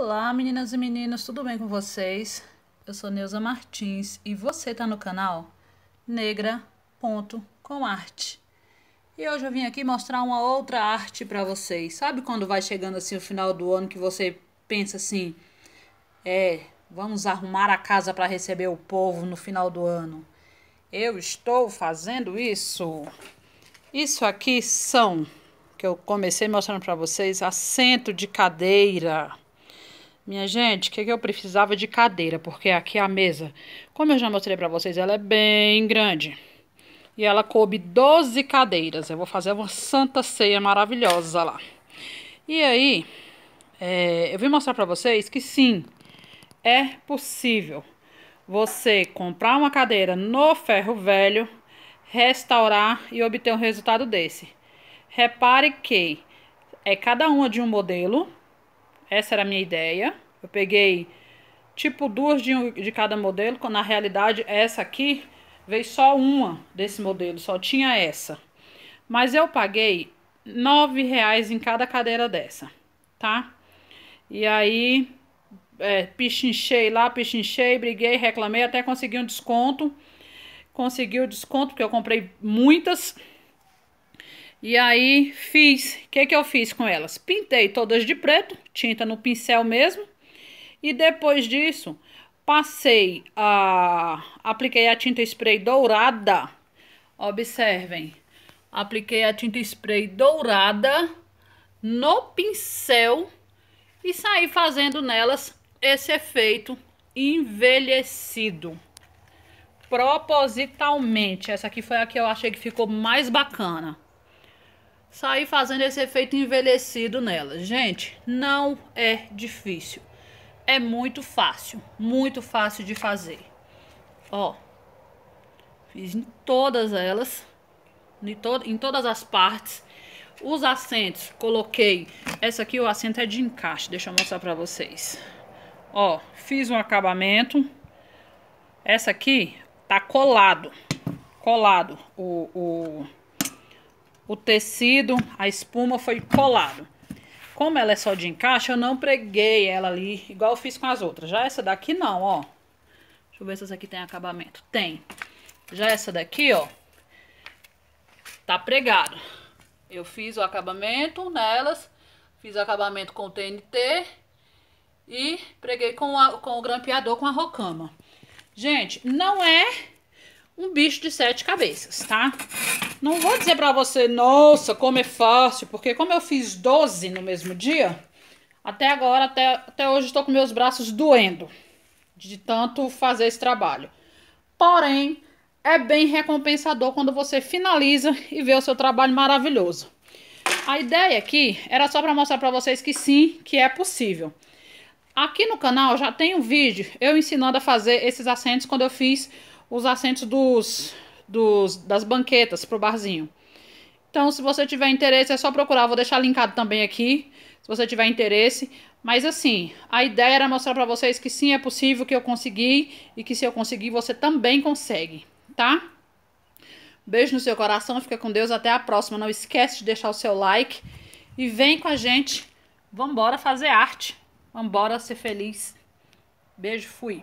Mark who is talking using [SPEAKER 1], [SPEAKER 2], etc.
[SPEAKER 1] Olá, meninas e meninos, tudo bem com vocês? Eu sou Neuza Martins e você está no canal com Arte. E hoje eu vim aqui mostrar uma outra arte para vocês. Sabe quando vai chegando assim o final do ano que você pensa assim: é, vamos arrumar a casa para receber o povo no final do ano? Eu estou fazendo isso. Isso aqui são que eu comecei mostrando para vocês assento de cadeira minha gente, o que, é que, eu precisava de cadeira? Porque aqui a mesa, como eu já mostrei para vocês, ela é bem grande. E ela coube 12 cadeiras. Eu vou fazer uma santa ceia maravilhosa lá. E aí, é, eu vim mostrar para vocês que sim, é possível você comprar uma cadeira no ferro velho, restaurar e obter um resultado desse. Repare que é cada uma de um modelo, essa era a minha ideia. Eu peguei tipo duas de, de cada modelo, quando na realidade essa aqui veio só uma desse modelo, só tinha essa. Mas eu paguei nove reais em cada cadeira dessa, tá? E aí é, pichinchei lá, pichinchei, briguei, reclamei, até consegui um desconto. Consegui o desconto, porque eu comprei muitas. E aí fiz, o que que eu fiz com elas? Pintei todas de preto, tinta no pincel mesmo. E depois disso, passei a apliquei a tinta spray dourada. Observem. Apliquei a tinta spray dourada no pincel e saí fazendo nelas esse efeito envelhecido. Propositalmente, essa aqui foi a que eu achei que ficou mais bacana sair fazendo esse efeito envelhecido nela. Gente, não é difícil. É muito fácil, muito fácil de fazer. Ó, fiz em todas elas, em, to em todas as partes. Os assentos, coloquei. Essa aqui, o assento é de encaixe, deixa eu mostrar pra vocês. Ó, fiz um acabamento. Essa aqui tá colado, colado o, o o tecido, a espuma foi colado. Como ela é só de encaixe, eu não preguei ela ali, igual eu fiz com as outras. Já essa daqui não, ó. Deixa eu ver se essa aqui tem acabamento. Tem. Já essa daqui, ó, tá pregado. Eu fiz o acabamento nelas, fiz o acabamento com TNT e preguei com, a, com o grampeador com a rocama. Gente, não é um bicho de sete cabeças, tá? Não vou dizer para você, nossa, como é fácil, porque como eu fiz 12 no mesmo dia, até agora, até, até hoje, estou com meus braços doendo de tanto fazer esse trabalho. Porém, é bem recompensador quando você finaliza e vê o seu trabalho maravilhoso. A ideia aqui era só para mostrar para vocês que sim, que é possível. Aqui no canal já tem um vídeo eu ensinando a fazer esses assentos quando eu fiz os assentos dos dos, das banquetas pro barzinho. Então, se você tiver interesse, é só procurar. Vou deixar linkado também aqui, se você tiver interesse. Mas assim, a ideia era mostrar para vocês que sim, é possível, que eu consegui. E que se eu conseguir, você também consegue, tá? Beijo no seu coração, fica com Deus. Até a próxima. Não esquece de deixar o seu like. E vem com a gente. Vambora fazer arte. Vambora ser feliz. Beijo, fui.